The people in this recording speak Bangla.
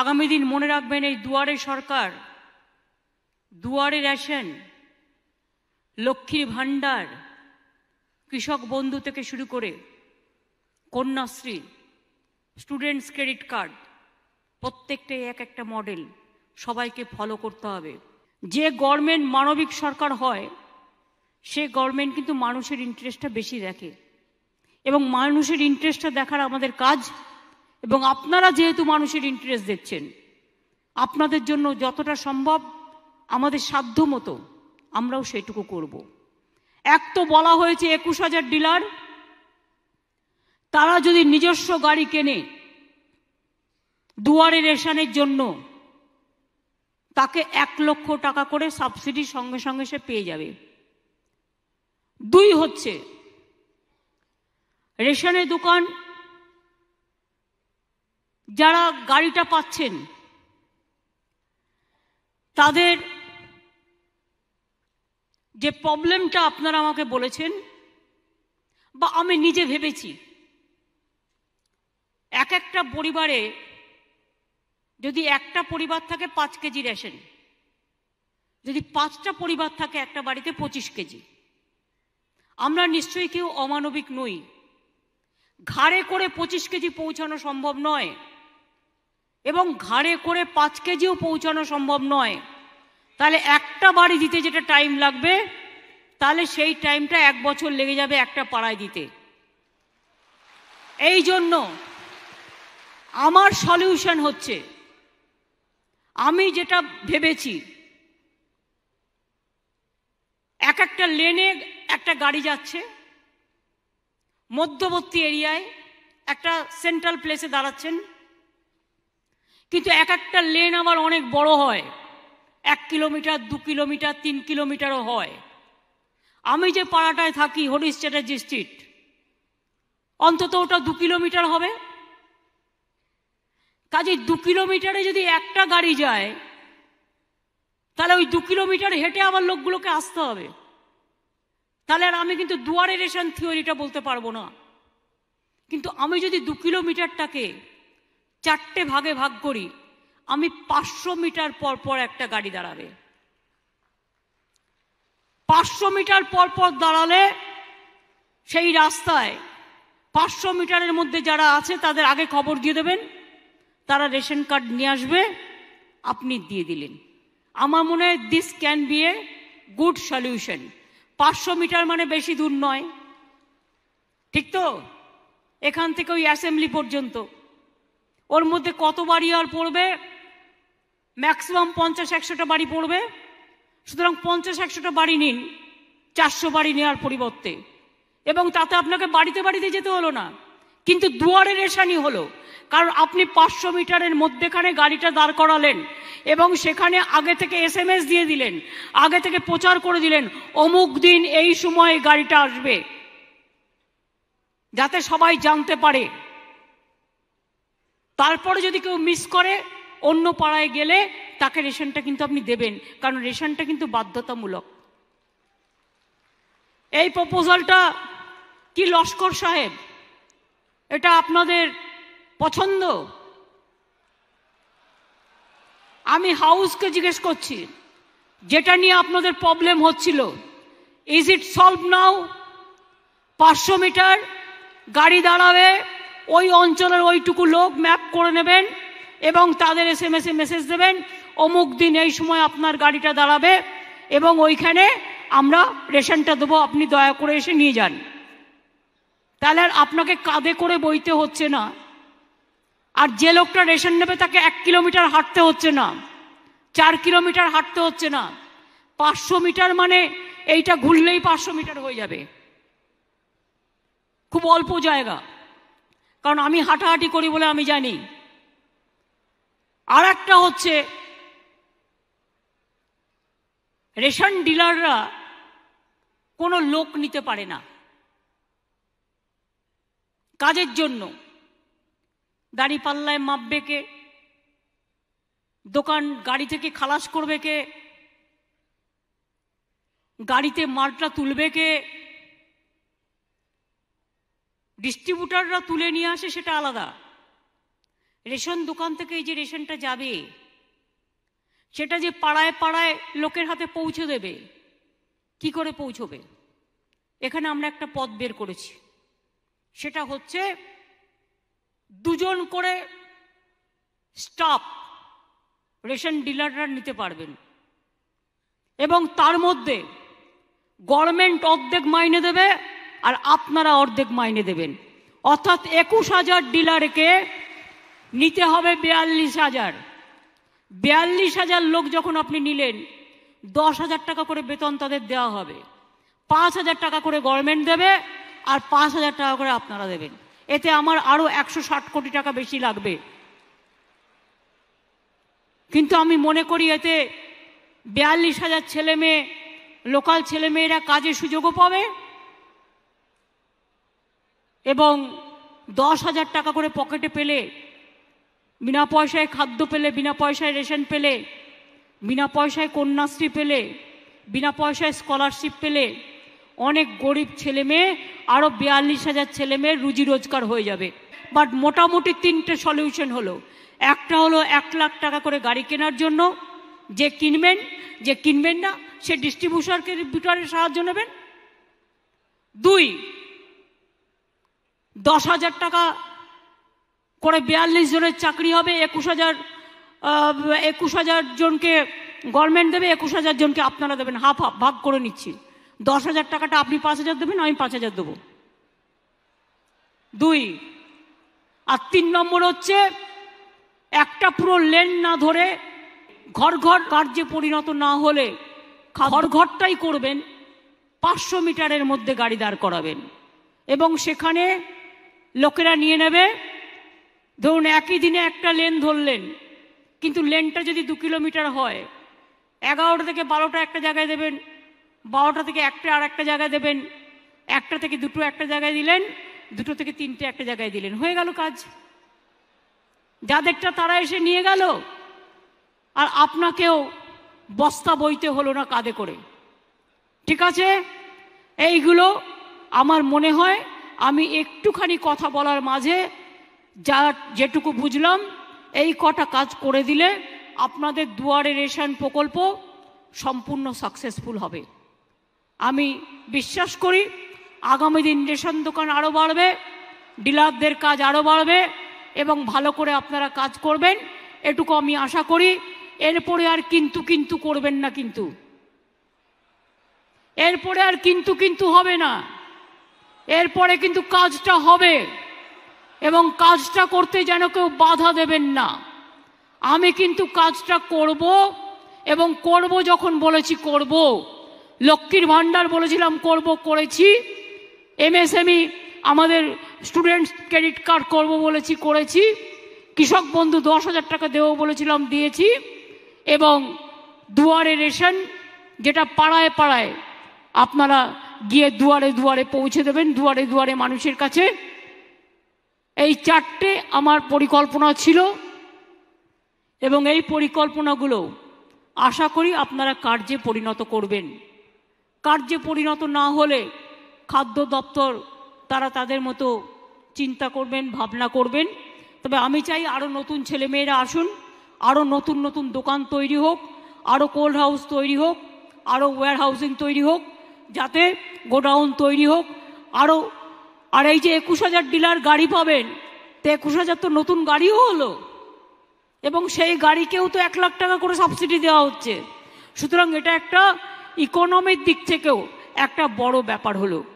আগামী দিন মনে রাখবেন এই দুয়ারে সরকার দুয়ারে রেশন লক্ষ্মীর ভাণ্ডার কৃষক বন্ধু থেকে শুরু করে কন্যাশ্রী স্টুডেন্টস ক্রেডিট কার্ড প্রত্যেকটাই এক একটা মডেল সবাইকে ফলো করতে হবে যে গভর্নমেন্ট মানবিক সরকার হয় সে গভর্নমেন্ট কিন্তু মানুষের ইন্টারেস্টটা বেশি দেখে এবং মানুষের ইন্টারেস্টটা দেখার আমাদের কাজ এবং আপনারা যেহেতু মানুষের ইন্টারেস্ট দেখছেন আপনাদের জন্য যতটা সম্ভব আমাদের সাধ্য মতো আমরাও সেটুকু করব এক তো বলা হয়েছে একুশ হাজার ডিলার তারা যদি নিজস্ব গাড়ি কেনে দুয়ারের রেশনের জন্য তাকে এক লক্ষ টাকা করে সাবসিডি সঙ্গে সঙ্গে সে পেয়ে যাবে দুই হচ্ছে রেশনের দোকান যারা গাড়িটা পাচ্ছেন তাদের যে প্রবলেমটা আপনারা আমাকে বলেছেন বা আমি নিজে ভেবেছি এক একটা পরিবারে যদি একটা পরিবার থাকে পাঁচ কেজি রেশন যদি পাঁচটা পরিবার থাকে একটা বাড়িতে পঁচিশ কেজি আমরা নিশ্চয়ই কেউ অমানবিক নই ঘাড়ে করে পঁচিশ কেজি পৌঁছানো সম্ভব নয় এবং ঘাড়ে করে পাঁচ কেজিও পৌঁছানো সম্ভব নয় তাহলে একটা বাড়ি দিতে যেটা টাইম লাগবে তাহলে সেই টাইমটা এক বছর লেগে যাবে একটা পাড়ায় দিতে এই জন্য আমার সলিউশন হচ্ছে আমি যেটা ভেবেছি এক একটা লেনে একটা গাড়ি যাচ্ছে মধ্যবর্তী এরিয়ায় একটা সেন্ট্রাল প্লেসে দাঁড়াচ্ছেন কিন্তু এক একটা লেন আবার অনেক বড় হয় এক কিলোমিটার দু কিলোমিটার তিন কিলোমিটারও হয় আমি যে পাড়াটায় থাকি হরিশ চ্যাটার্জি স্ট্রিট অন্তত ওটা দু কিলোমিটার হবে কাজে দু কিলোমিটারে যদি একটা গাড়ি যায় তাহলে ওই দু কিলোমিটার হেঁটে আবার লোকগুলোকে আসতে হবে তাহলে আর আমি কিন্তু দুয়ারে রেশন থিওরিটা বলতে পারবো না কিন্তু আমি যদি দু কিলোমিটারটাকে চারটে ভাগে ভাগ করি আমি পাঁচশো মিটার পর পর একটা গাড়ি দাঁড়াবে পাঁচশো মিটার পর পর দাঁড়ালে সেই রাস্তায় পাঁচশো মিটারের মধ্যে যারা আছে তাদের আগে খবর দিয়ে দেবেন তারা রেশন কার্ড নিয়ে আসবে আপনি দিয়ে দিলেন আমার মনে হয় this can be a good solution পাঁচশো মিটার মানে বেশি দূর নয় ঠিক তো এখান থেকে ওই অ্যাসেম্বলি পর্যন্ত ওর মধ্যে কত বাড়ি আর পড়বে ম্যাক্সিমাম পঞ্চাশ একশোটা বাড়ি পড়বে সুতরাং পঞ্চাশ একশোটা বাড়ি নিন চারশো বাড়ি নেওয়ার পরিবর্তে এবং তাতে আপনাকে বাড়িতে বাড়িতে যেতে হলো না কিন্তু দুয়ারে রেশানি হলো কারণ আপনি পাঁচশো মিটারের মধ্যেখানে গাড়িটা দাঁড় করালেন এবং সেখানে আগে থেকে এস দিয়ে দিলেন আগে থেকে প্রচার করে দিলেন অমুক দিন এই সময়ে গাড়িটা আসবে যাতে সবাই জানতে পারে তারপরে যদি কেউ মিস করে অন্য পাড়ায় গেলে তাকে রেশনটা কিন্তু আপনি দেবেন কারণ রেশনটা কিন্তু বাধ্যতামূলক এই প্রপোজালটা কি লস্কর সাহেব এটা আপনাদের পছন্দ আমি হাউসকে জিজ্ঞেস করছি যেটা নিয়ে আপনাদের প্রবলেম হচ্ছিল ইজ ইট সলভ নাও পাঁচশো মিটার গাড়ি দাঁড়াবে ওই অঞ্চলের ওইটুকু লোক ম্যাপ করে নেবেন এবং তাদের এস এম মেসেজ দেবেন অমুক দিন এই সময় আপনার গাড়িটা দাঁড়াবে এবং ওইখানে আমরা রেশনটা দেবো আপনি দয়া করে এসে নিয়ে যান তাহলে আর আপনাকে কাঁধে করে বইতে হচ্ছে না আর যে লোকটা রেশন নেবে তাকে এক কিলোমিটার হাঁটতে হচ্ছে না চার কিলোমিটার হাঁটতে হচ্ছে না পাঁচশো মিটার মানে এইটা ঘুরলেই পাঁচশো মিটার হয়ে যাবে খুব অল্প জায়গা কারণ আমি হাঁটাহাঁটি করি বলে আমি জানি আর একটা হচ্ছে রেশন ডিলাররা কোনো লোক নিতে পারে না কাজের জন্য পাল্লায় মাপবে কে দোকান গাড়ি থেকে খালাস করবে কে গাড়িতে মালটা তুলবে কে ডিস্ট্রিবিউটাররা তুলে নিয়ে আসে সেটা আলাদা রেশন দোকান থেকে এই যে রেশনটা যাবে সেটা যে পাড়ায় পাড়ায় লোকের হাতে পৌঁছে দেবে কি করে পৌঁছবে এখানে আমরা একটা পথ বের করেছি সেটা হচ্ছে দুজন করে স্টাফ রেশন ডিলাররা নিতে পারবেন এবং তার মধ্যে গভর্নমেন্ট অর্ধেক মাইনে দেবে আর আপনারা অর্ধেক মাইনে দেবেন অর্থাৎ একুশ হাজার ডিলারকে নিতে হবে বিয়াল্লিশ হাজার বিয়াল্লিশ হাজার লোক যখন আপনি নিলেন দশ হাজার টাকা করে বেতন তাদের দেওয়া হবে পাঁচ হাজার টাকা করে গভর্নমেন্ট দেবে আর পাঁচ হাজার টাকা করে আপনারা দেবেন এতে আমার আরও একশো ষাট কোটি টাকা বেশি লাগবে কিন্তু আমি মনে করি এতে বিয়াল্লিশ হাজার ছেলে মেয়ে লোকাল ছেলেমেয়েরা কাজের সুযোগও পাবে এবং দশ হাজার টাকা করে পকেটে পেলে বিনা পয়সায় খাদ্য পেলে বিনা পয়সায় রেশন পেলে বিনা পয়সায় কন্যাশ্রী পেলে বিনা পয়সায় স্কলারশিপ পেলে অনেক গরিব ছেলে মেয়ে আরও বিয়াল্লিশ হাজার ছেলে মেয়ের রুজি রোজগার হয়ে যাবে বাট মোটামুটি তিনটে সলিউশন হলো একটা হলো এক লাখ টাকা করে গাড়ি কেনার জন্য যে কিনবেন যে কিনবেন না সে ডিস্ট্রিবিউশনকে বিটরের সাহায্য নেবেন দুই দশ হাজার টাকা করে বিয়াল্লিশ জনের চাকরি হবে একুশ হাজার একুশ হাজার জনকে গভর্নমেন্ট দেবে একুশ হাজার জনকে আপনারা দেবেন হাফ হাফ ভাগ করে নিচ্ছি দশ হাজার টাকাটা আপনি পাঁচ হাজার দেবেন আমি পাঁচ হাজার দেবো দুই আর তিন নম্বর হচ্ছে একটা পুরো লেন না ধরে ঘর ঘর কার্যে পরিণত না হলে ঘর ঘরটাই করবেন পাঁচশো মিটারের মধ্যে গাড়ি দাঁড় করাবেন এবং সেখানে লোকেরা নিয়ে নেবে ধরুন একই দিনে একটা লেন ধরলেন কিন্তু লেনটা যদি দু কিলোমিটার হয় এগারোটা থেকে বারোটা একটা জায়গায় দেবেন বারোটা থেকে একটা আর একটা জায়গায় দেবেন একটা থেকে দুটো একটা জায়গায় দিলেন দুটো থেকে তিনটে একটা জায়গায় দিলেন হয়ে গেল কাজ যাদেরটা তারা এসে নিয়ে গেল আর আপনাকেও বস্তা বইতে হলো না কাঁধে করে ঠিক আছে এইগুলো আমার মনে হয় আমি একটুখানি কথা বলার মাঝে যা যেটুকু বুঝলাম এই কটা কাজ করে দিলে আপনাদের দুয়ারে রেশন প্রকল্প সম্পূর্ণ সাকসেসফুল হবে আমি বিশ্বাস করি আগামী দিন রেশন দোকান আরও বাড়বে ডিলারদের কাজ আরও বাড়বে এবং ভালো করে আপনারা কাজ করবেন এটুকু আমি আশা করি এরপরে আর কিন্তু কিন্তু করবেন না কিন্তু এরপরে আর কিন্তু কিন্তু হবে না এরপরে কিন্তু কাজটা হবে এবং কাজটা করতে যেন কেউ বাধা দেবেন না আমি কিন্তু কাজটা করব এবং করব যখন বলেছি করব লক্ষ্মীর ভাণ্ডার বলেছিলাম করব করেছি এমএসএমই আমাদের স্টুডেন্টস ক্রেডিট কার্ড করব বলেছি করেছি কৃষক বন্ধু দশ হাজার টাকা দেবো বলেছিলাম দিয়েছি এবং দুয়ারে রেশন যেটা পাড়ায় পাড়ায় আপনারা গিয়ে দুয়ারে দুয়ারে পৌঁছে দেবেন দুয়ারে দুয়ারে মানুষের কাছে এই চারটে আমার পরিকল্পনা ছিল এবং এই পরিকল্পনাগুলো আশা করি আপনারা কার্যে পরিণত করবেন কার্যে পরিণত না হলে খাদ্য দপ্তর তারা তাদের মতো চিন্তা করবেন ভাবনা করবেন তবে আমি চাই আরও নতুন ছেলেমেয়েরা আসুন আরও নতুন নতুন দোকান তৈরি হোক আরও কোল্ড হাউস তৈরি হোক আরও ওয়ার হাউসিং তৈরি হোক যাতে গোডাউন তৈরি হোক আরও আর এই যে একুশ হাজার ডিলার গাড়ি পাবেন তো একুশ হাজার তো নতুন গাড়িও হলো এবং সেই গাড়িকেও তো এক লাখ টাকা করে সাবসিডি দেওয়া হচ্ছে সুতরাং এটা একটা ইকোনমির দিক থেকেও একটা বড় ব্যাপার হলো